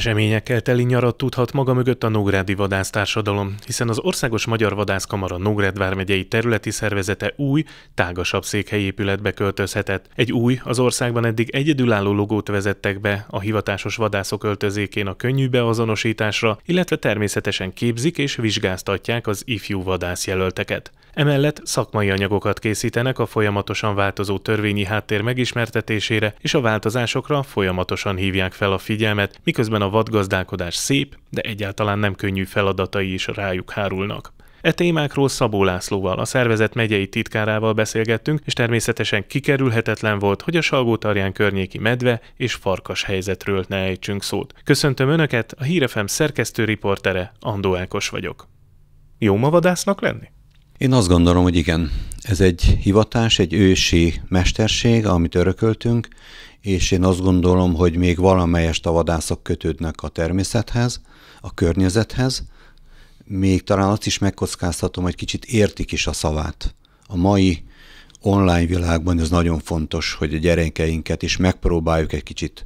Eseményekkel teli nyarat tudhat maga mögött a Nógrádi Vadásztársadalom, hiszen az Országos Magyar Vadászkamara Nógrád vármegyei területi szervezete új, tágasabb székhelyépületbe költözhetett. Egy új, az országban eddig egyedülálló logót vezettek be a hivatásos vadászok öltözékén a könnyű beazonosításra, illetve természetesen képzik és vizsgáztatják az ifjú vadászjelölteket. Emellett szakmai anyagokat készítenek a folyamatosan változó törvényi háttér megismertetésére, és a változásokra folyamatosan hívják fel a figyelmet, miközben a vadgazdálkodás szép, de egyáltalán nem könnyű feladatai is rájuk hárulnak. E témákról Szabó Lászlóval, a szervezet megyei titkárával beszélgettünk, és természetesen kikerülhetetlen volt, hogy a salgó környéki medve és farkas helyzetről ne ejtsünk szót. Köszöntöm Önöket, a Hírefem szerkesztő riportere Andó Ákos vagyok. Jó ma vadásznak lenni? Én azt gondolom, hogy igen. Ez egy hivatás, egy ősi mesterség, amit örököltünk, és én azt gondolom, hogy még valamelyest a vadászok kötődnek a természethez, a környezethez, még talán azt is megkockáztatom, hogy kicsit értik is a szavát. A mai online világban ez nagyon fontos, hogy a gyerekeinket is megpróbáljuk egy kicsit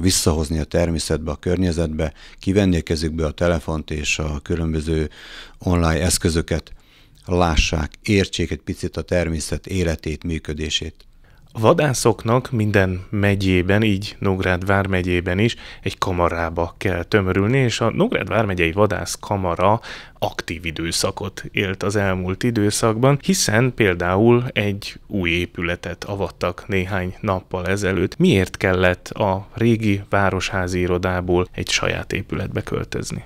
visszahozni a természetbe, a környezetbe, kivenni a kezükbe a telefont és a különböző online eszközöket, lássák, értsék egy picit a természet életét, működését. A vadászoknak minden megyében, így Nógrád vármegyében is egy kamarába kell tömörülni, és a Nógrád vármegyei vadászkamara aktív időszakot élt az elmúlt időszakban, hiszen például egy új épületet avattak néhány nappal ezelőtt. Miért kellett a régi városházi irodából egy saját épületbe költözni?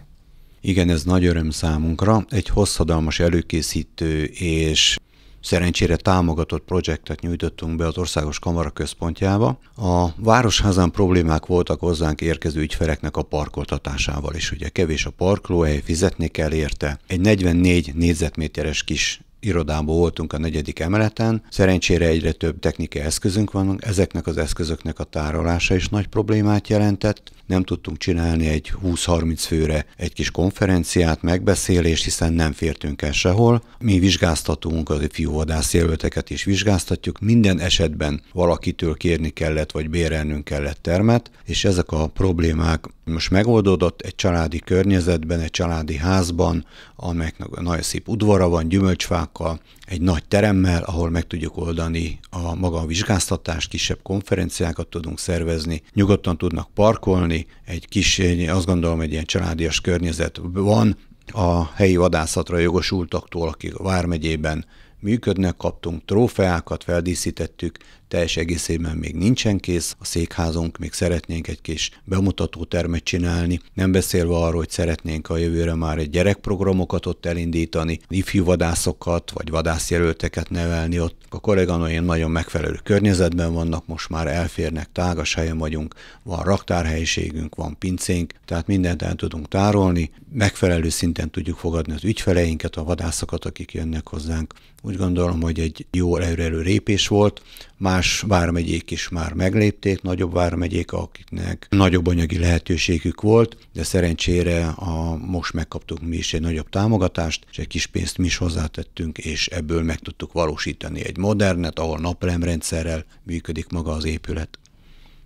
Igen, ez nagy öröm számunkra. Egy hosszadalmas előkészítő és szerencsére támogatott projektet nyújtottunk be az Országos Kamara Központjába. A Városházán problémák voltak hozzánk érkező ügyfeleknek a parkoltatásával is. Ugye kevés a parkolóhely, fizetni kell érte. Egy 44 négyzetméteres kis irodában voltunk a negyedik emeleten. Szerencsére egyre több technikai eszközünk van, ezeknek az eszközöknek a tárolása is nagy problémát jelentett. Nem tudtunk csinálni egy 20-30 főre egy kis konferenciát, megbeszélést, hiszen nem fértünk el sehol. Mi vizsgáztatunk, az ifjú vadászjelölteket is vizsgáztatjuk. Minden esetben valakitől kérni kellett, vagy bérelnünk kellett termet, és ezek a problémák most megoldódott egy családi környezetben, egy családi házban, amelynek nagyon szép udvara van, gyümölcsfákkal, egy nagy teremmel, ahol meg tudjuk oldani a maga a vizsgáztatást, kisebb konferenciákat tudunk szervezni, nyugodtan tudnak parkolni, egy kis, azt gondolom, egy ilyen családias környezet van, a helyi vadászatra jogosultaktól, akik a Vármegyében működnek, kaptunk trófeákat, feldíszítettük, teljes egészében még nincsen kész a székházunk, még szeretnénk egy kis bemutató termet csinálni, nem beszélve arról, hogy szeretnénk a jövőre már egy gyerekprogramokat ott elindítani, ifjú vadászokat vagy vadászjelölteket nevelni ott. A kolléganóim nagyon megfelelő környezetben vannak, most már elférnek, tágas helyen vagyunk, van raktárhelyiségünk, van pincénk, tehát mindent el tudunk tárolni, megfelelő szinten tudjuk fogadni az ügyfeleinket, a vadászokat, akik jönnek hozzánk. Úgy gondolom, hogy egy jó előrelő lépés volt más vármegyék is már meglépték, nagyobb vármegyék, akiknek nagyobb anyagi lehetőségük volt, de szerencsére a, most megkaptuk mi is egy nagyobb támogatást, és egy kis pénzt mi is hozzátettünk, és ebből meg tudtuk valósítani egy modernet, ahol napelemrendszerrel működik maga az épület.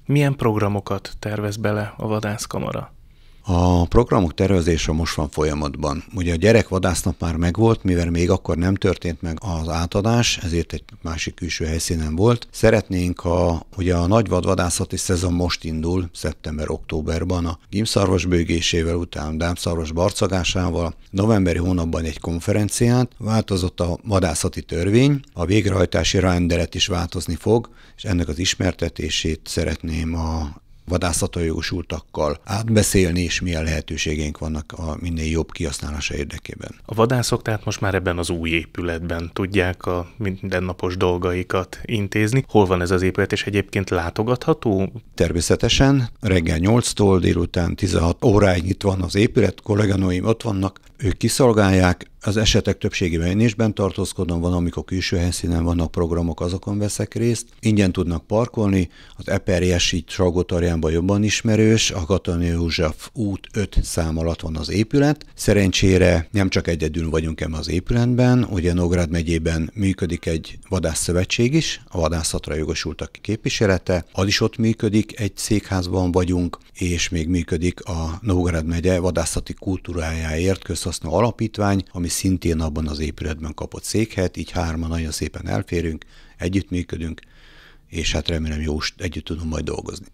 Milyen programokat tervez bele a vadászkamara? A programok tervezése most van folyamatban. Ugye a gyerek vadásznap már megvolt, mivel még akkor nem történt meg az átadás, ezért egy másik külső helyszínen volt. Szeretnénk, ha ugye a nagy vadvadászati szezon most indul, szeptember-októberban a gimszarvas bőgésével, után dámszarvas barcagásával, novemberi hónapban egy konferenciát, változott a vadászati törvény, a végrehajtási rendelet is változni fog, és ennek az ismertetését szeretném a vadászatra jogosultakkal átbeszélni, és milyen lehetőségeink vannak a minél jobb kihasználása érdekében. A vadászok tehát most már ebben az új épületben tudják a mindennapos dolgaikat intézni. Hol van ez az épület, és egyébként látogatható? Természetesen reggel 8-tól délután 16 óráig itt van az épület, kolléganóim ott vannak, ők kiszolgálják, az esetek többségében én is bent tartózkodom, van, amikor külső helyszínen vannak programok, azokon veszek részt. Ingyen tudnak parkolni, az eperjesi Tragotarjánban jobban ismerős, a Katonai József út 5 szám alatt van az épület. Szerencsére nem csak egyedül vagyunk ebben az épületben, ugye Nógrád megyében működik egy vadászszövetség is, a vadászatra jogosultak képviselete, az is ott működik, egy székházban vagyunk, és még működik a Nógrád megye vadászati kultúrájáért közszolgáltatás Közhaszna Alapítvány, ami szintén abban az épületben kapott székhet, így hárman nagyon szépen elférünk, együttműködünk, és hát remélem jó, együtt tudunk majd dolgozni.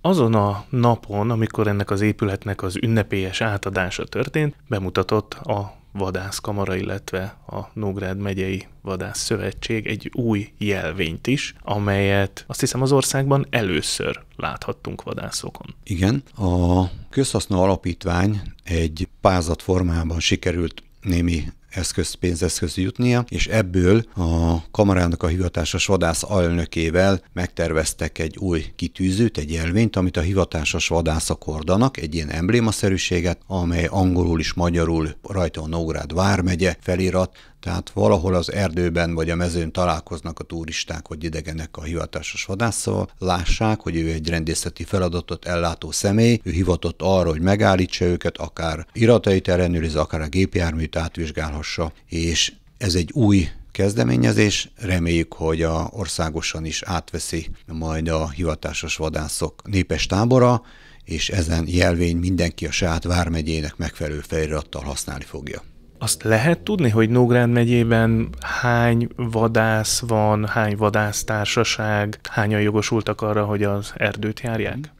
Azon a napon, amikor ennek az épületnek az ünnepélyes átadása történt, bemutatott a vadászkamara, illetve a Nógrád megyei vadászszövetség egy új jelvényt is, amelyet azt hiszem az országban először láthattunk vadászokon. Igen, a közhasznó alapítvány egy pázat formában sikerült némi eszköz, pénzeszköz jutnia, és ebből a kamarának a hivatásos vadász alnökével megterveztek egy új kitűzőt, egy jelvényt, amit a hivatásos vadászok hordanak, egy ilyen emblémaszerűséget, amely angolul is magyarul rajta a Nógrád vármegye felirat, tehát valahol az erdőben vagy a mezőn találkoznak a turisták vagy idegenek a hivatásos vadásszal, lássák, hogy ő egy rendészeti feladatot ellátó személy, ő hivatott arra, hogy megállítsa őket, akár iratait ellenőrizze, akár a gépjárműt átvizsgálhassa, és ez egy új kezdeményezés. Reméljük, hogy a országosan is átveszi majd a hivatásos vadászok népes tábora, és ezen jelvény mindenki a saját vármegyének megfelelő felirattal használni fogja. Azt lehet tudni, hogy Nógrád megyében hány vadász van, hány vadásztársaság, hányan jogosultak arra, hogy az erdőt járják?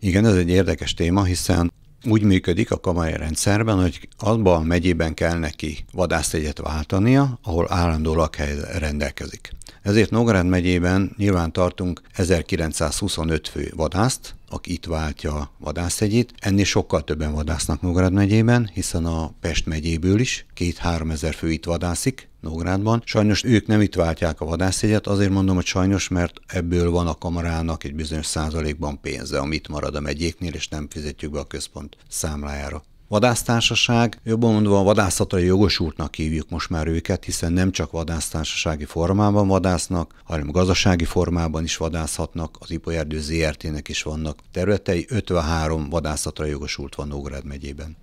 Igen, ez egy érdekes téma, hiszen úgy működik a kamai rendszerben, hogy abban a megyében kell neki vadászegyet váltania, ahol állandó lakhely rendelkezik. Ezért Nógrád megyében nyilván tartunk 1925 fő vadászt, aki itt váltja vadászegyét. Ennél sokkal többen vadásznak Nógrád megyében, hiszen a Pest megyéből is 2 3 ezer fő itt vadászik, Nógrádban. Sajnos ők nem itt váltják a vadászjegyet, azért mondom, hogy sajnos, mert ebből van a kamarának egy bizonyos százalékban pénze, amit marad a megyéknél, és nem fizetjük be a központ számlájára vadásztársaság, jobban mondva a vadászatra jogosultnak hívjuk most már őket, hiszen nem csak vadásztársasági formában vadásznak, hanem gazdasági formában is vadászhatnak, az Ipolyerdő ZRT-nek is vannak területei, 53 vadászatra jogosult van Nógrád megyében.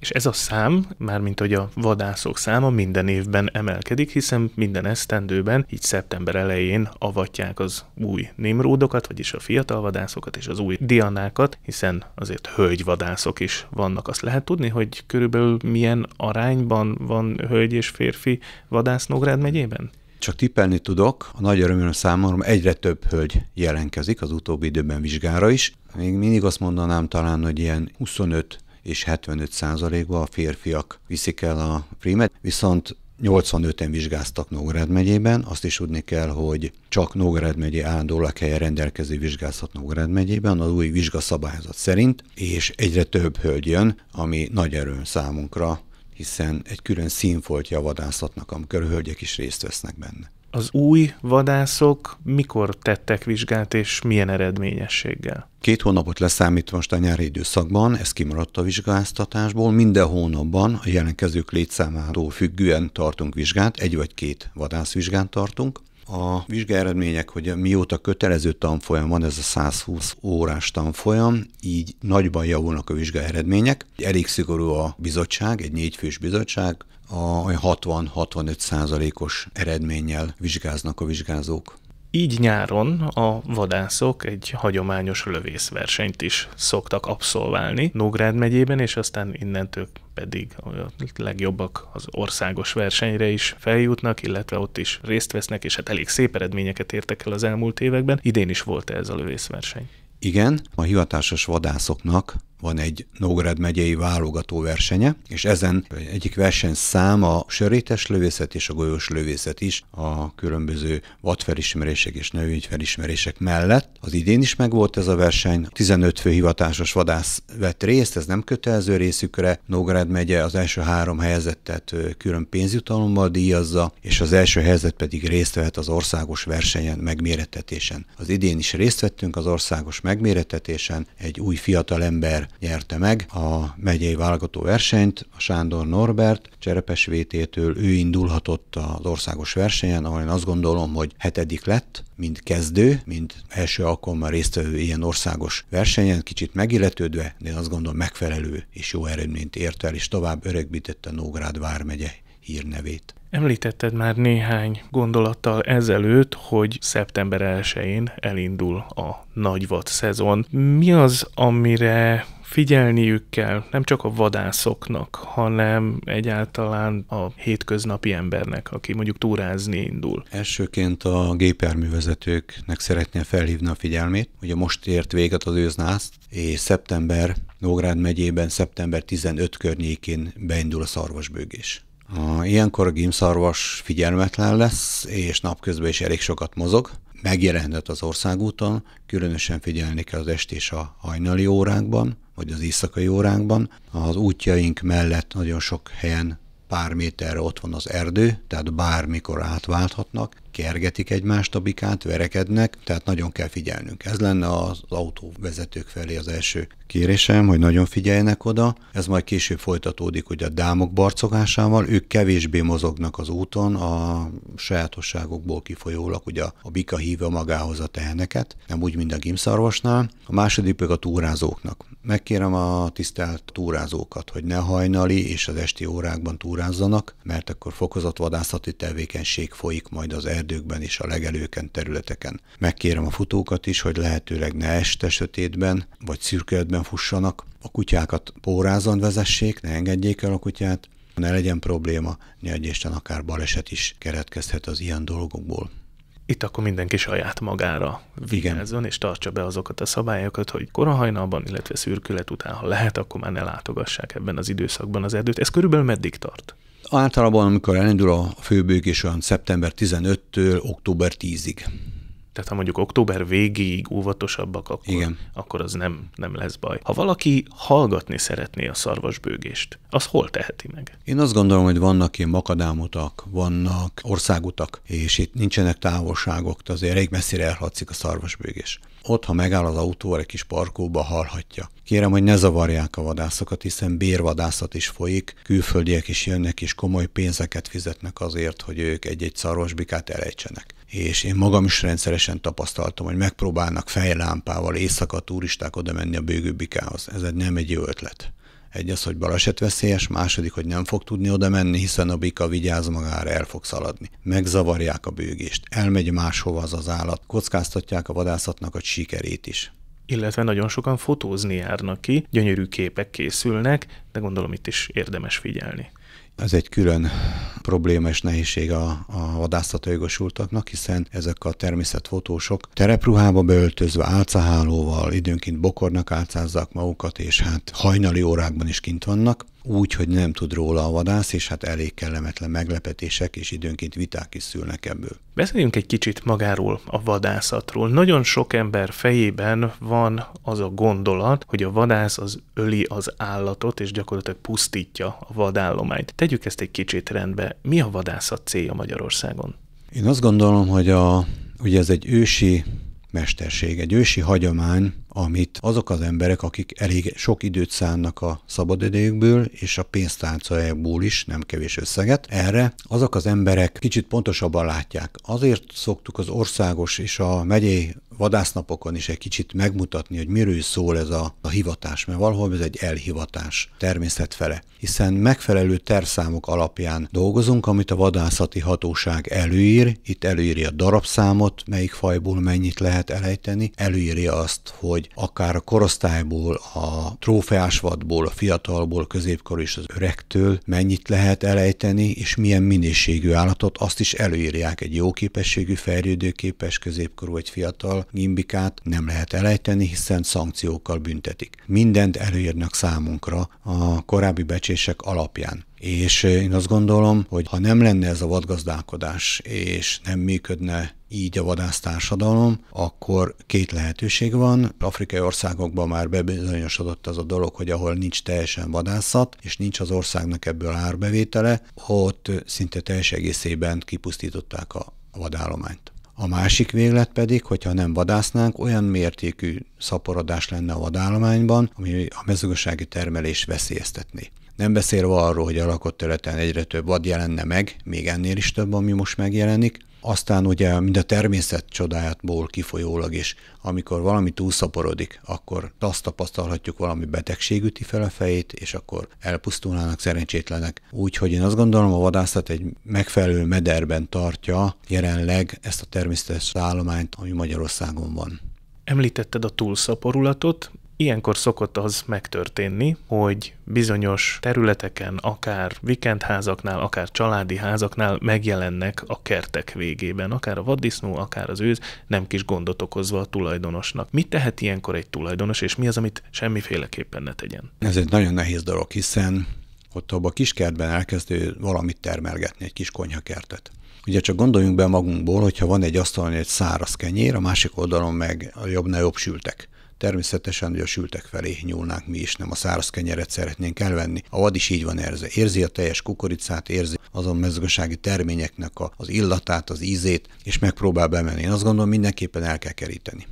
És ez a szám, mármint hogy a vadászok száma minden évben emelkedik, hiszen minden esztendőben, így szeptember elején avatják az új némródokat, vagyis a fiatal vadászokat és az új dianákat, hiszen azért hölgyvadászok is vannak. Azt lehet tudni, hogy körülbelül milyen arányban van hölgy és férfi vadász Nógrád megyében? Csak tippelni tudok, a nagy örömöm számomra egyre több hölgy jelenkezik az utóbbi időben vizsgára is. Még mindig azt mondanám talán, hogy ilyen 25 és 75%-ba a férfiak viszik el a prímet, viszont 85-en vizsgáztak Nógrád megyében, azt is tudni kell, hogy csak Nógrád megyé állandó lakhelyen rendelkező vizsgázhat Nógrád megyében, az új vizsgaszabályozat szerint, és egyre több hölgy jön, ami nagy erőn számunkra, hiszen egy külön színfoltja a vadászatnak, amikor a hölgyek is részt vesznek benne az új vadászok mikor tettek vizsgát, és milyen eredményességgel? Két hónapot leszámít most a nyári időszakban, ez kimaradt a vizsgáztatásból. Minden hónapban a jelentkezők létszámától függően tartunk vizsgát, egy vagy két vadászvizsgát tartunk. A eredmények, hogy mióta kötelező tanfolyam van, ez a 120 órás tanfolyam, így nagyban javulnak a eredmények. Elég szigorú a bizottság, egy négyfős bizottság, a 60-65 százalékos eredménnyel vizsgáznak a vizsgázók. Így nyáron a vadászok egy hagyományos lövészversenyt is szoktak abszolválni Nógrád megyében, és aztán innentől pedig a legjobbak az országos versenyre is feljutnak, illetve ott is részt vesznek, és hát elég szép eredményeket értek el az elmúlt években. Idén is volt ez a lövészverseny. Igen, a hivatásos vadászoknak van egy Nógrád megyei válogatóversenye, és ezen egyik versenyszám a sörétes lövészet és a golyós lövészet is a különböző vadfelismerések és növényfelismerések mellett. Az idén is megvolt ez a verseny, 15 fő hivatásos vadász vett részt, ez nem kötelező részükre. Nógrád megye az első három helyezettet külön pénzjutalommal díjazza, és az első helyzet pedig részt vehet az országos versenyen, megmérettetésen. Az idén is részt vettünk az országos megmérettetésen, egy új fiatal ember nyerte meg a megyei válogató versenyt, a Sándor Norbert Cserepes vététől ő indulhatott az országos versenyen, ahol én azt gondolom, hogy hetedik lett, mint kezdő, mint első alkalommal résztvevő ilyen országos versenyen, kicsit megilletődve, de én azt gondolom megfelelő és jó eredményt ért el, és tovább öregbítette Nógrád vármegye hírnevét. Említetted már néhány gondolattal ezelőtt, hogy szeptember 1-én elindul a nagyvad szezon. Mi az, amire figyelniük kell nem csak a vadászoknak, hanem egyáltalán a hétköznapi embernek, aki mondjuk túrázni indul. Elsőként a gépjárművezetőknek szeretném felhívni a figyelmét, hogy a most ért véget az őznász, és szeptember, Nógrád megyében szeptember 15 környékén beindul a szarvasbőgés. A, ilyenkor a gimszarvas figyelmetlen lesz, és napközben is elég sokat mozog. Megjelenhet az országúton, különösen figyelni kell az est és a hajnali órákban, vagy az éjszakai óránkban. Az útjaink mellett nagyon sok helyen pár méterre ott van az erdő, tehát bármikor átválthatnak, kergetik egymást a bikát, verekednek, tehát nagyon kell figyelnünk. Ez lenne az autóvezetők felé az első kérésem, hogy nagyon figyeljenek oda. Ez majd később folytatódik hogy a dámok barcogásával, ők kevésbé mozognak az úton, a sajátosságokból kifolyólag ugye a bika hívja magához a teheneket, nem úgy, mint a gimszarvasnál. A második pedig a túrázóknak. Megkérem a tisztelt túrázókat, hogy ne hajnali és az esti órákban túrázzanak, mert akkor fokozott vadászati tevékenység folyik majd az erdőkben és a legelőken területeken. Megkérem a futókat is, hogy lehetőleg ne este sötétben vagy szürköletben fussanak, a kutyákat pórázon vezessék, ne engedjék el a kutyát, ne legyen probléma, ne egyésten akár baleset is keretkezhet az ilyen dolgokból itt akkor mindenki saját magára vigyázzon, és tartsa be azokat a szabályokat, hogy korahajnalban, illetve szürkület után, ha lehet, akkor már ne látogassák ebben az időszakban az erdőt. Ez körülbelül meddig tart? Általában, amikor elindul a főbők, és olyan szeptember 15-től október 10-ig tehát ha mondjuk október végéig óvatosabbak, akkor, Igen. akkor az nem, nem lesz baj. Ha valaki hallgatni szeretné a szarvasbőgést, az hol teheti meg? Én azt gondolom, hogy vannak ilyen makadámutak, vannak országutak, és itt nincsenek távolságok, azért elég messzire elhatszik a szarvasbőgés. Ott, ha megáll az autó egy kis parkóba, hallhatja. Kérem, hogy ne zavarják a vadászokat, hiszen bérvadászat is folyik, külföldiek is jönnek, és komoly pénzeket fizetnek azért, hogy ők egy-egy szarvasbikát elejtsenek és én magam is rendszeresen tapasztaltam, hogy megpróbálnak fejlámpával éjszaka turisták oda menni a bőgőbikához. Ez nem egy jó ötlet. Egy az, hogy balesetveszélyes, második, hogy nem fog tudni oda menni, hiszen a bika vigyáz magára, el fog szaladni. Megzavarják a bőgést, elmegy máshova az az állat, kockáztatják a vadászatnak a sikerét is illetve nagyon sokan fotózni járnak ki, gyönyörű képek készülnek, de gondolom itt is érdemes figyelni. Ez egy külön probléma és nehézség a, a vadászatra jogosultaknak, hiszen ezek a természetfotósok terepruhába beöltözve, álcahálóval, időnként bokornak álcázzák magukat, és hát hajnali órákban is kint vannak úgy, hogy nem tud róla a vadász, és hát elég kellemetlen meglepetések és időnként viták is szülnek ebből. Beszéljünk egy kicsit magáról, a vadászatról. Nagyon sok ember fejében van az a gondolat, hogy a vadász az öli az állatot, és gyakorlatilag pusztítja a vadállományt. Tegyük ezt egy kicsit rendbe. Mi a vadászat célja Magyarországon? Én azt gondolom, hogy a, ugye ez egy ősi mesterség, egy ősi hagyomány, amit azok az emberek, akik elég sok időt szánnak a szabadidőkből és a pénztárcájából is, nem kevés összeget, erre azok az emberek kicsit pontosabban látják. Azért szoktuk az országos és a megyei vadásznapokon is egy kicsit megmutatni, hogy miről szól ez a, a hivatás, mert valahol ez egy elhivatás természet fele. Hiszen megfelelő terszámok alapján dolgozunk, amit a vadászati hatóság előír. Itt előírja a darabszámot, melyik fajból mennyit lehet elejteni, előírja azt, hogy akár a korosztályból, a trófeás vadból, a fiatalból, a középkor és az öregtől mennyit lehet elejteni, és milyen minőségű állatot, azt is előírják egy jó képességű, fejlődőképes középkorú vagy fiatal gimbikát nem lehet elejteni, hiszen szankciókkal büntetik. Mindent előírnak számunkra a korábbi becsések alapján. És én azt gondolom, hogy ha nem lenne ez a vadgazdálkodás, és nem működne így a vadásztársadalom, akkor két lehetőség van. Afrikai országokban már bebizonyosodott az a dolog, hogy ahol nincs teljesen vadászat, és nincs az országnak ebből árbevétele, ott szinte teljes egészében kipusztították a vadállományt. A másik véglet pedig, hogyha nem vadásznánk, olyan mértékű szaporodás lenne a vadállományban, ami a mezőgazdasági termelés veszélyeztetné. Nem beszélve arról, hogy a lakott területen egyre több vad jelenne meg, még ennél is több, ami most megjelenik, aztán ugye mind a természet csodájátból kifolyólag is, amikor valami túlszaporodik, akkor azt tapasztalhatjuk valami betegség üti fel a fejét, és akkor elpusztulnának szerencsétlenek. Úgyhogy én azt gondolom, a vadászat egy megfelelő mederben tartja jelenleg ezt a természetes állományt, ami Magyarországon van. Említetted a túlszaporulatot, Ilyenkor szokott az megtörténni, hogy bizonyos területeken, akár vikendházaknál, akár családi házaknál megjelennek a kertek végében, akár a vaddisznó, akár az őz, nem kis gondot okozva a tulajdonosnak. Mit tehet ilyenkor egy tulajdonos, és mi az, amit semmiféleképpen ne tegyen? Ez egy nagyon nehéz dolog, hiszen ott abban a kiskertben elkezdő valamit termelgetni, egy kis konyhakertet. Ugye csak gondoljunk be magunkból, hogyha van egy asztalon egy száraz kenyér, a másik oldalon meg a jobb ne jobb sültek Természetesen, hogy a sültek felé nyúlnánk mi is, nem a száraz kenyeret szeretnénk elvenni. A vad is így van érzi. Érzi a teljes kukoricát, érzi azon mezőgazdasági terményeknek az illatát, az ízét, és megpróbál bemenni. Én azt gondolom, mindenképpen el kell keríteni.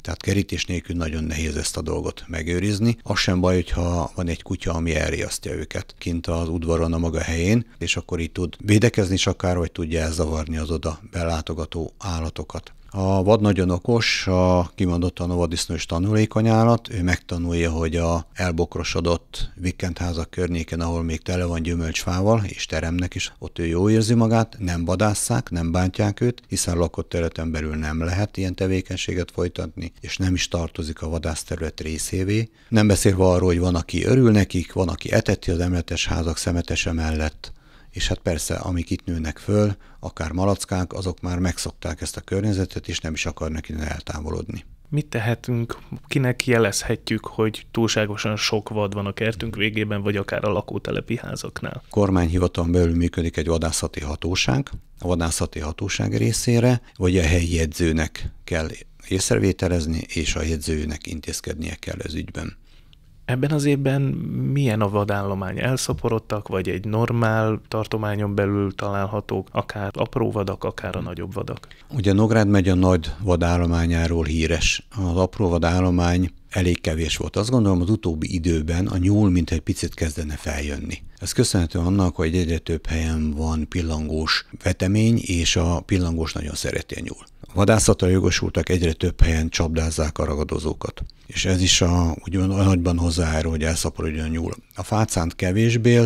Tehát kerítés nélkül nagyon nehéz ezt a dolgot megőrizni. Az sem baj, hogyha van egy kutya, ami elriasztja őket kint az udvaron a maga helyén, és akkor így tud védekezni is akár, vagy tudja elzavarni az oda belátogató állatokat. A vad nagyon okos, a kimondottan a vaddisznó is tanulékony állat, ő megtanulja, hogy a elbokrosodott vikendházak környéken, ahol még tele van gyümölcsfával és teremnek is, ott ő jó érzi magát, nem vadásszák, nem bántják őt, hiszen lakott területen belül nem lehet ilyen tevékenységet folytatni, és nem is tartozik a vadászterület részévé. Nem beszélve arról, hogy van, aki örül nekik, van, aki eteti az emletes házak szemetese mellett, és hát persze, amik itt nőnek föl, akár malackák, azok már megszokták ezt a környezetet, és nem is akarnak innen eltávolodni. Mit tehetünk, kinek jelezhetjük, hogy túlságosan sok vad van a kertünk végében, vagy akár a lakótelepi házaknál? Kormányhivatalon belül működik egy vadászati hatóság, a vadászati hatóság részére, vagy a helyi jegyzőnek kell észrevételezni, és a jegyzőnek intézkednie kell az ügyben. Ebben az évben milyen a vadállomány? Elszaporodtak, vagy egy normál tartományon belül találhatók, akár apró vadak, akár a nagyobb vadak? Ugye Nográd megy a nagy vadállományáról híres. Az apró vadállomány elég kevés volt. Azt gondolom az utóbbi időben a nyúl mint egy picit kezdene feljönni. Ez köszönhető annak, hogy egyre több helyen van pillangós vetemény, és a pillangós nagyon szereti a nyúl. A vadászatra jogosultak egyre több helyen csapdázzák a ragadozókat. És ez is a, úgymond a nagyban hozzájárul, hogy elszaporodjon a nyúl. A fácánt kevésbé,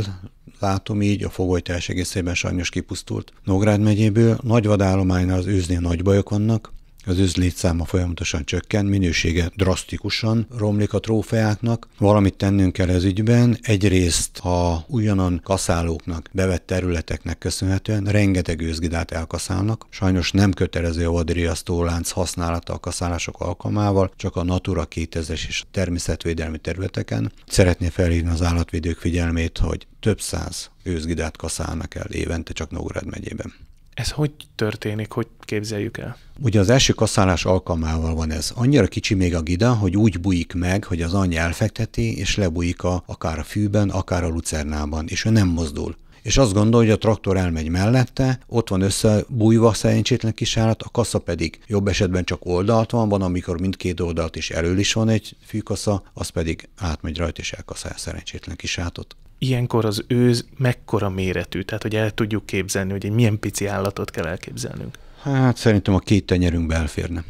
látom így, a fogolytás egészében sajnos kipusztult Nógrád megyéből. Nagy vadállománynál az őznél nagy bajok vannak, az üzlétszáma folyamatosan csökken, minősége drasztikusan romlik a trófeáknak. Valamit tennünk kell ez ügyben. Egyrészt a újonnan kaszálóknak, bevett területeknek köszönhetően rengeteg őzgidát elkaszálnak. Sajnos nem kötelező a vadriasztó lánc használata a kaszálások alkalmával, csak a Natura 2000-es és természetvédelmi területeken. Szeretné felhívni az állatvédők figyelmét, hogy több száz őzgidát kaszálnak el évente csak Nógrád megyében. Ez hogy történik, hogy képzeljük el? Ugye az első kaszálás alkalmával van ez. Annyira kicsi még a gida, hogy úgy bujik meg, hogy az anyja elfekteti, és lebujik a, akár a fűben, akár a lucernában, és ő nem mozdul és azt gondolja, hogy a traktor elmegy mellette, ott van összebújva a szerencsétlen kisállat, a kassa pedig jobb esetben csak oldalt van, van, amikor mindkét oldalt is elől is van egy fűkasza, az pedig átmegy rajta és elkaszálja a szerencsétlen kisátot ilyenkor az őz mekkora méretű? Tehát, hogy el tudjuk képzelni, hogy egy milyen pici állatot kell elképzelnünk? Hát szerintem a két tenyerünkbe elférne,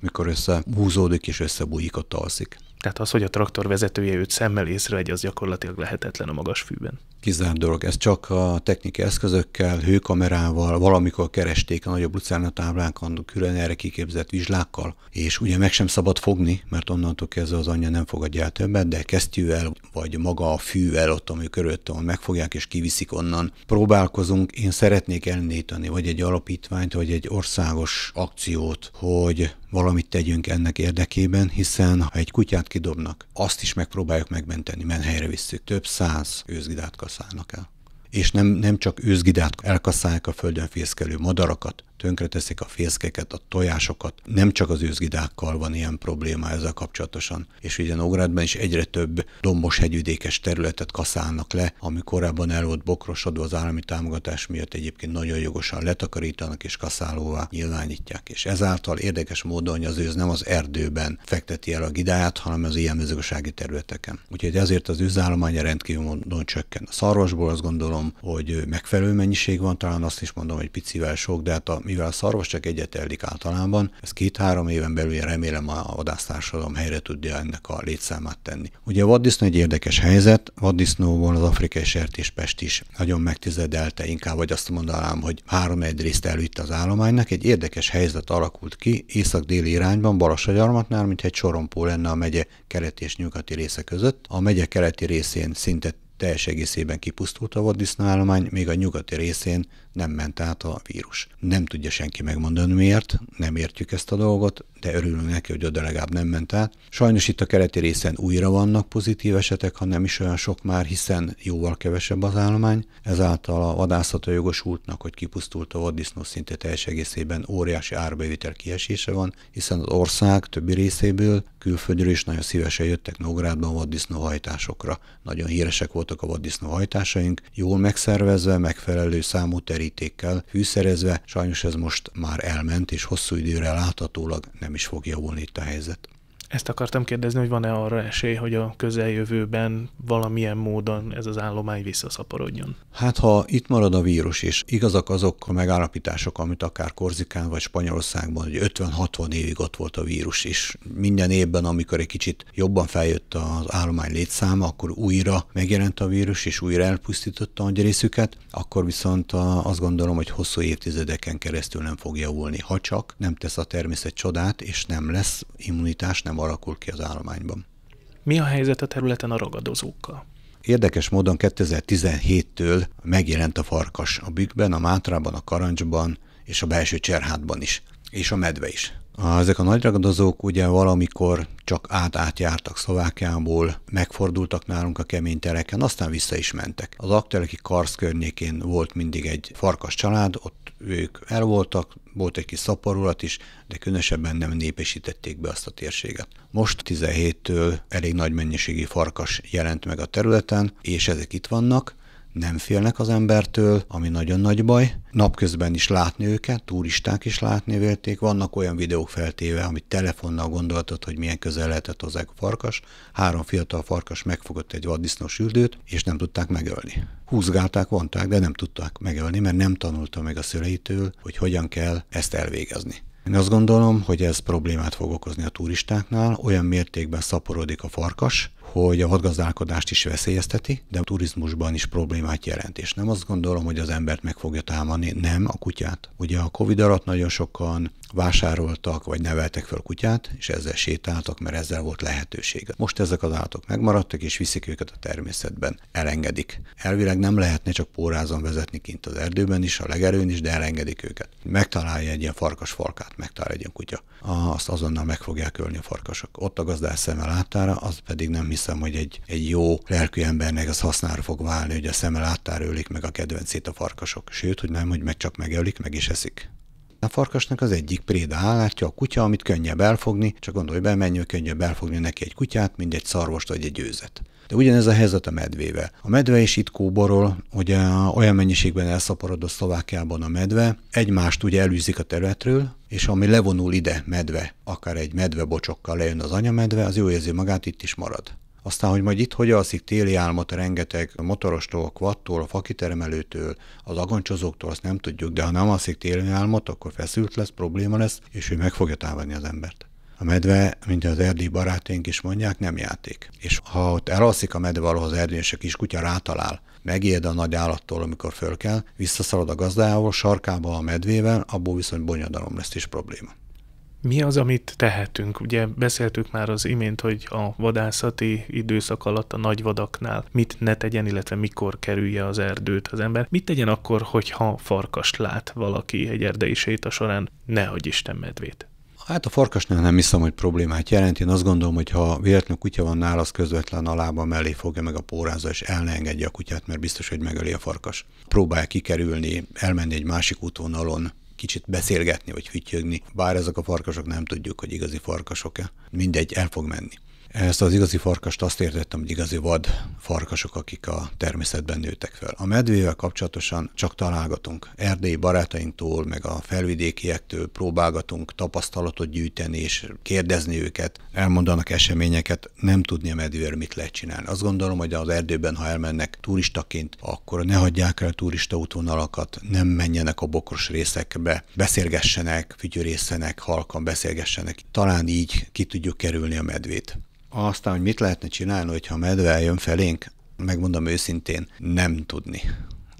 mikor összehúzódik és összebújik, ott alszik. Tehát az, hogy a traktor vezetője őt szemmel észrevegy, az gyakorlatilag lehetetlen a magas fűben kizárt dolog. Ez csak a technikai eszközökkel, hőkamerával, valamikor keresték a nagyobb a táblákon, külön erre kiképzett vizslákkal, és ugye meg sem szabad fogni, mert onnantól kezdve az anyja nem fogadja el többet, de kesztyűvel, vagy maga a fűvel ott, ami körülött, ahol megfogják és kiviszik onnan. Próbálkozunk, én szeretnék elnéteni, vagy egy alapítványt, vagy egy országos akciót, hogy valamit tegyünk ennek érdekében, hiszen ha egy kutyát kidobnak, azt is megpróbáljuk megmenteni, menhelyre visszük. Több száz őzgidát kaszálnak el és nem, nem csak őzgidát elkaszálják a földön fészkelő madarakat, tönkreteszik a fészkeket, a tojásokat. Nem csak az őzgidákkal van ilyen probléma ezzel kapcsolatosan. És ugye Nógrádban is egyre több dombos hegyvidékes területet kaszálnak le, ami korábban el volt bokrosodva az állami támogatás miatt egyébként nagyon jogosan letakarítanak és kaszálóvá nyilvánítják. És ezáltal érdekes módon hogy az őz nem az erdőben fekteti el a gidáját, hanem az ilyen mezőgazdasági területeken. Úgyhogy ezért az őzállománya rendkívül módon csökken. A szarvasból azt gondolom, hogy megfelelő mennyiség van, talán azt is mondom, hogy picivel sok, de hát a mi mivel a szarvas csak egyet eldik általában, ez két-három éven belül remélem a vadásztársadalom helyre tudja ennek a létszámát tenni. Ugye a vaddisznó egy érdekes helyzet, vaddisznóból az afrikai sertéspest is nagyon megtizedelte, inkább vagy azt mondanám, hogy három egyrészt elvitt az állománynak, egy érdekes helyzet alakult ki észak-déli irányban, Balasagyarmatnál, mint egy sorompó lenne a megye keleti és nyugati része között. A megye keleti részén szinte teljes egészében kipusztult a vaddisznó állomány, még a nyugati részén nem ment át a vírus. Nem tudja senki megmondani miért, nem értjük ezt a dolgot, de örülünk neki, hogy oda legalább nem ment át. Sajnos itt a keleti részen újra vannak pozitív esetek, ha nem is olyan sok már, hiszen jóval kevesebb az állomány. Ezáltal a vadászatra jogosultnak, hogy kipusztult a vaddisznó szinte teljes egészében óriási árbevétel kiesése van, hiszen az ország többi részéből külföldről is nagyon szívesen jöttek Nógrádban vaddisznóhajtásokra. Nagyon híresek voltak a vaddisznóhajtásaink, jól megszervezve, megfelelő számú terén terítékkel fűszerezve, sajnos ez most már elment, és hosszú időre láthatólag nem is fog javulni itt a helyzet. Ezt akartam kérdezni, hogy van-e arra esély, hogy a közeljövőben valamilyen módon ez az állomány visszaszaporodjon? Hát ha itt marad a vírus, és igazak azok a megállapítások, amit akár Korzikán vagy Spanyolországban, hogy 50-60 évig ott volt a vírus, és minden évben, amikor egy kicsit jobban feljött az állomány létszáma, akkor újra megjelent a vírus, és újra elpusztította a részüket, akkor viszont azt gondolom, hogy hosszú évtizedeken keresztül nem fog javulni, ha csak nem tesz a természet csodát, és nem lesz immunitás, nem alakul ki az állományban. Mi a helyzet a területen a ragadozókkal? Érdekes módon 2017-től megjelent a farkas a bükkben, a mátrában, a karancsban és a belső cserhátban is, és a medve is. Ezek a nagy ragadozók ugye valamikor csak át-átjártak Szlovákiából, megfordultak nálunk a kemény tereken, aztán vissza is mentek. Az Akteleki Karsz környékén volt mindig egy farkas család, ott ők elvoltak, volt egy kis szaporulat is, de különösebben nem népesítették be azt a térséget. Most 17-től elég nagy mennyiségi farkas jelent meg a területen, és ezek itt vannak nem félnek az embertől, ami nagyon nagy baj. Napközben is látni őket, turisták is látni vélték, vannak olyan videók feltéve, amit telefonnal gondoltad, hogy milyen közel lehetett hozzá a farkas. Három fiatal farkas megfogott egy vaddisznós üldőt, és nem tudták megölni. Húzgálták, vonták, de nem tudták megölni, mert nem tanulta meg a szüleitől, hogy hogyan kell ezt elvégezni. Én azt gondolom, hogy ez problémát fog okozni a turistáknál, olyan mértékben szaporodik a farkas, hogy a vadgazdálkodást is veszélyezteti, de a turizmusban is problémát jelent. És nem azt gondolom, hogy az embert meg fogja támadni, nem a kutyát. Ugye a Covid alatt nagyon sokan vásároltak, vagy neveltek fel kutyát, és ezzel sétáltak, mert ezzel volt lehetősége. Most ezek az állatok megmaradtak, és viszik őket a természetben, elengedik. Elvileg nem lehetne csak pórázon vezetni kint az erdőben is, a legerőn is, de elengedik őket. Megtalálja egy ilyen farkas falkát, megtalálja egy ilyen kutya. Azt azonnal meg fogják ölni a farkasok. Ott a gazdás szeme látára, az pedig nem hisz hiszem, hogy egy, egy jó lelkű embernek az hasznára fog válni, hogy a szeme láttára ölik meg a kedvencét a farkasok. Sőt, hogy nem, hogy meg csak megölik, meg is eszik. A farkasnak az egyik préda állátja a kutya, amit könnyebb elfogni, csak gondolj be, mennyire könnyebb elfogni neki egy kutyát, mint egy szarvost vagy egy győzet. De ugyanez a helyzet a medvével. A medve is itt kóborol, hogy olyan mennyiségben elszaporodott Szlovákiában a medve, egymást ugye elűzik a területről, és ami levonul ide medve, akár egy medve bocsokkal lejön az anyamedve, az jó érzi magát, itt is marad. Aztán, hogy majd itt hogy alszik téli a rengeteg motorostól, a kvattól, a fakitermelőtől, az agoncsozóktól, azt nem tudjuk, de ha nem alszik téli álmat, akkor feszült lesz, probléma lesz, és ő meg fogja támadni az embert. A medve, mint az erdély barátaink is mondják, nem játék. És ha ott elalszik a medve valahol az erdély, és a kiskutya rátalál, megijed a nagy állattól, amikor föl kell, visszaszalad a gazdájával, sarkába a medvével, abból viszont bonyodalom lesz is probléma. Mi az, amit tehetünk? Ugye beszéltük már az imént, hogy a vadászati időszak alatt a nagy vadaknál mit ne tegyen, illetve mikor kerülje az erdőt az ember. Mit tegyen akkor, hogyha farkast lát valaki egy erdei séta során, nehogy Isten medvét? Hát a farkasnál nem hiszem, hogy problémát jelent. Én azt gondolom, hogy ha véletlenül kutya van nála, az közvetlen a lába mellé fogja meg a pórázza, és el ne engedje a kutyát, mert biztos, hogy megöli a farkas. Próbálja kikerülni, elmenni egy másik útvonalon, kicsit beszélgetni, vagy hütyögni, bár ezek a farkasok nem tudjuk, hogy igazi farkasok-e. Mindegy, el fog menni. Ezt az igazi farkast azt értettem, hogy igazi vad farkasok, akik a természetben nőtek fel. A medvével kapcsolatosan csak találgatunk. Erdélyi barátainktól, meg a felvidékiektől próbálgatunk tapasztalatot gyűjteni és kérdezni őket, elmondanak eseményeket, nem tudni a medvéről mit lehet csinálni. Azt gondolom, hogy az erdőben, ha elmennek turistaként, akkor ne hagyják el turista útvonalakat, nem menjenek a bokros részekbe, beszélgessenek, fütyörészenek, halkan beszélgessenek. Talán így ki tudjuk kerülni a medvét. Aztán, hogy mit lehetne csinálni, hogyha medve jön felénk, megmondom őszintén, nem tudni.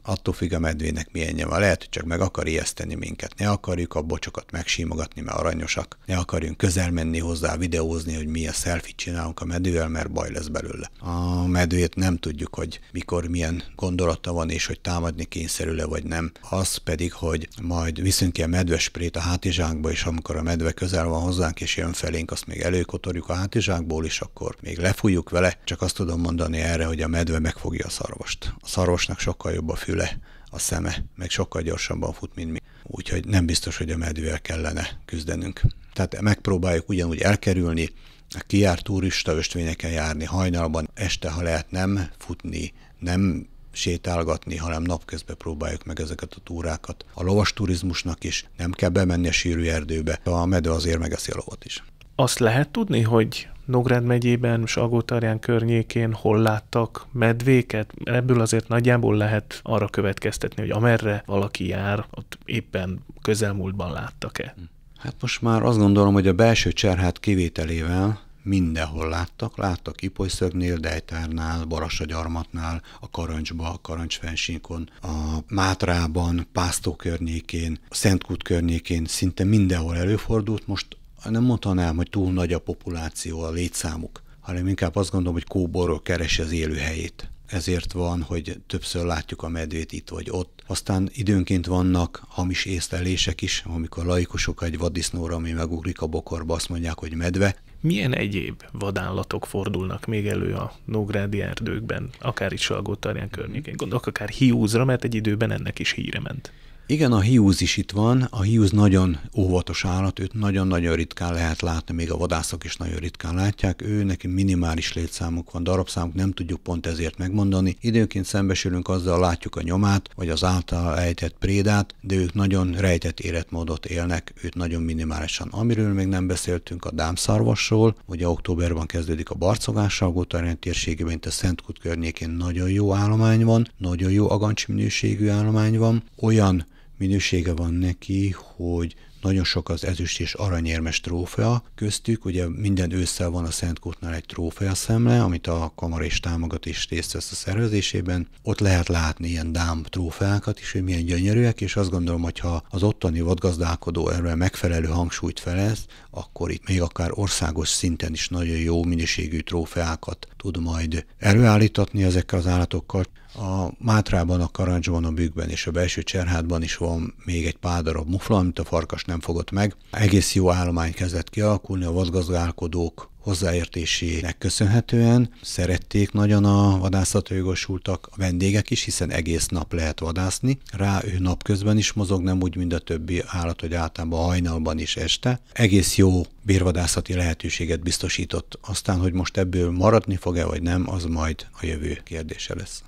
Attól függ a medvének milyen nyoma. Lehet, hogy csak meg akar ijeszteni minket. Ne akarjuk a bocsokat megsimogatni, mert aranyosak. Ne akarjunk közel menni hozzá, videózni, hogy mi a selfie csinálunk a medővel, mert baj lesz belőle. A medvét nem tudjuk, hogy mikor milyen gondolata van, és hogy támadni kényszerül-e vagy nem. Az pedig, hogy majd viszünk ilyen medvesprét a hátizsákba, és amikor a medve közel van hozzánk, és jön felénk, azt még előkotorjuk a hátizsákból, és akkor még lefújjuk vele. Csak azt tudom mondani erre, hogy a medve megfogja a szarvast. A szarvasnak sokkal jobb a fű füle, a szeme, meg sokkal gyorsabban fut, mint mi. Úgyhogy nem biztos, hogy a medvével kellene küzdenünk. Tehát megpróbáljuk ugyanúgy elkerülni, a jár turista östvényeken járni hajnalban, este, ha lehet nem futni, nem sétálgatni, hanem napközben próbáljuk meg ezeket a túrákat. A lovas turizmusnak is nem kell bemenni a sűrű erdőbe, a medve azért megeszi a lovat is. Azt lehet tudni, hogy Nógrád megyében és Agótarján környékén hol láttak medvéket. Ebből azért nagyjából lehet arra következtetni, hogy amerre valaki jár, ott éppen közelmúltban láttak-e. Hm. Hát most már azt gondolom, hogy a belső cserhát kivételével mindenhol láttak. Láttak Ipolyszögnél, Dejtárnál, Barasagyarmatnál, a Karancsba, a Karancsfensinkon, a Mátrában, Pásztó környékén, a Szentkút környékén, szinte mindenhol előfordult. Most nem mondanám, hogy túl nagy a populáció, a létszámuk, hanem inkább azt gondolom, hogy kóborról keresi az élőhelyét. Ezért van, hogy többször látjuk a medvét itt vagy ott. Aztán időnként vannak hamis észlelések is, amikor laikusok egy vaddisznóra, ami megugrik a bokorba, azt mondják, hogy medve, milyen egyéb vadállatok fordulnak még elő a Nógrádi erdőkben, akár is tarján környékén? Gondolok akár hiúzra, mert egy időben ennek is híre ment. Igen, a hiúz is itt van. A hiúz nagyon óvatos állat, őt nagyon-nagyon ritkán lehet látni, még a vadászok is nagyon ritkán látják. Ő neki minimális létszámuk van, darabszámuk nem tudjuk pont ezért megmondani. Időnként szembesülünk azzal, látjuk a nyomát, vagy az által ejtett prédát, de ők nagyon rejtett életmódot élnek, őt nagyon minimálisan. Amiről még nem beszéltünk, a dámszarvasról, ugye októberben kezdődik a barcogás, Salgótarján térségében, itt a Szentkut környékén nagyon jó állomány van, nagyon jó agancs minőségű állomány van, olyan minősége van neki, hogy nagyon sok az ezüst és aranyérmes trófea köztük, ugye minden ősszel van a Kutnál egy trófea szemle, amit a kamara és támogat is részt vesz a szervezésében. Ott lehet látni ilyen dám trófeákat is, hogy milyen gyönyörűek, és azt gondolom, hogy ha az ottani vadgazdálkodó erre megfelelő hangsúlyt felez, akkor itt még akár országos szinten is nagyon jó minőségű trófeákat tud majd előállítatni ezekkel az állatokkal. A Mátrában, a Karancsban, a Bükkben és a belső Cserhátban is van még egy pár darab mufla, amit a farkas nem fogott meg. Egész jó állomány kezdett kialakulni, a vadgazdálkodók hozzáértésének köszönhetően szerették nagyon a vadászatra jogosultak a vendégek is, hiszen egész nap lehet vadászni. Rá ő napközben is mozog, nem úgy, mint a többi állat, hogy általában hajnalban is este. Egész jó bérvadászati lehetőséget biztosított. Aztán, hogy most ebből maradni fog-e vagy nem, az majd a jövő kérdése lesz.